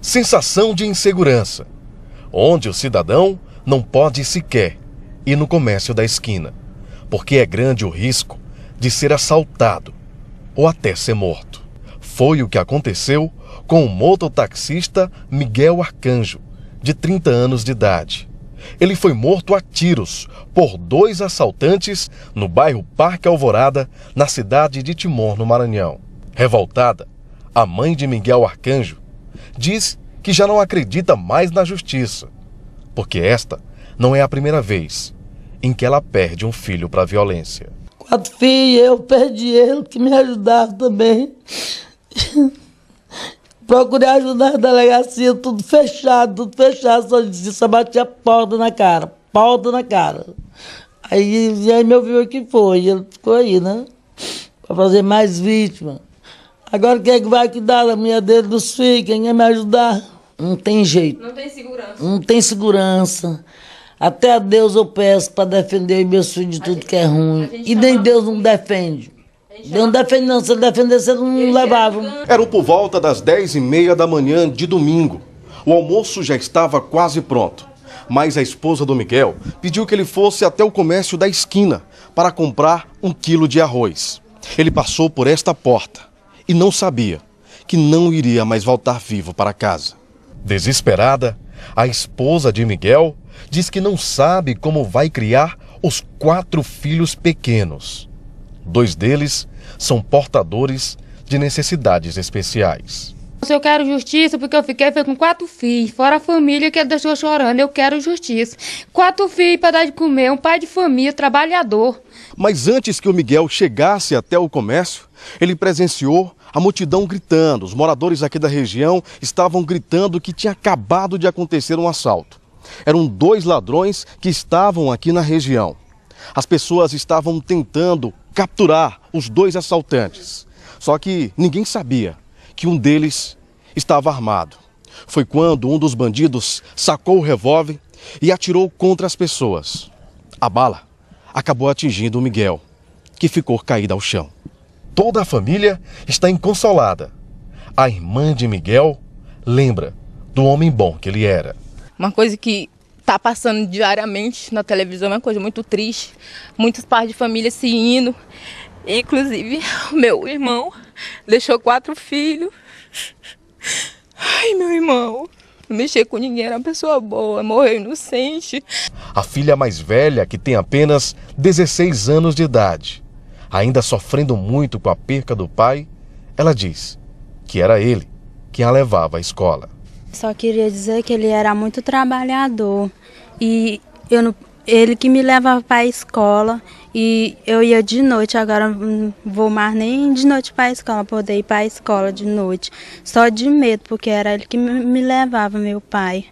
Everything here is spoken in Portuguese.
sensação de insegurança, onde o cidadão não pode sequer ir no comércio da esquina, porque é grande o risco de ser assaltado ou até ser morto. Foi o que aconteceu com o mototaxista Miguel Arcanjo, de 30 anos de idade. Ele foi morto a tiros por dois assaltantes no bairro Parque Alvorada, na cidade de Timor, no Maranhão. Revoltada, a mãe de Miguel Arcanjo diz que já não acredita mais na justiça, porque esta não é a primeira vez em que ela perde um filho para a violência. Quatro filhos, eu perdi ele, que me ajudaram também. Procurei ajudar a delegacia, tudo fechado, tudo fechado, só dizia, só batia porta na cara, porta na cara. Aí, aí meu viu o que foi, ele ficou aí, né? Para fazer mais vítima. Agora quem é que vai cuidar da minha dedo dos filhos? Quem vai me ajudar? Não tem jeito. Não tem segurança. Não tem segurança. Até a Deus eu peço para defender meus filhos de tudo gente, que é ruim. E nem Deus não defende. Deus não defende não, se ele defendesse ele não levava. Era por volta das 10 e meia da manhã de domingo. O almoço já estava quase pronto. Mas a esposa do Miguel pediu que ele fosse até o comércio da esquina para comprar um quilo de arroz. Ele passou por esta porta e não sabia que não iria mais voltar vivo para casa. Desesperada, a esposa de Miguel diz que não sabe como vai criar os quatro filhos pequenos. Dois deles são portadores de necessidades especiais. Se eu quero justiça, porque eu fiquei foi com quatro filhos, fora a família que deixou chorando, eu quero justiça. Quatro filhos para dar de comer, um pai de família, trabalhador. Mas antes que o Miguel chegasse até o comércio, ele presenciou a multidão gritando. Os moradores aqui da região estavam gritando que tinha acabado de acontecer um assalto. Eram dois ladrões que estavam aqui na região. As pessoas estavam tentando capturar os dois assaltantes. Só que ninguém sabia que um deles estava armado. Foi quando um dos bandidos sacou o revólver e atirou contra as pessoas. A bala acabou atingindo o Miguel, que ficou caído ao chão. Toda a família está inconsolada. A irmã de Miguel lembra do homem bom que ele era. Uma coisa que está passando diariamente na televisão é uma coisa muito triste. Muitos pais de família se indo. Inclusive, meu irmão deixou quatro filhos. Ai, meu irmão. Não mexer com ninguém, era uma pessoa boa, morreu inocente. A filha mais velha, que tem apenas 16 anos de idade, ainda sofrendo muito com a perca do pai, ela diz que era ele quem a levava à escola. Só queria dizer que ele era muito trabalhador e eu não, ele que me levava para a escola e eu ia de noite, agora não vou mais nem de noite para a escola, poder ir para a escola de noite, só de medo, porque era ele que me levava, meu pai.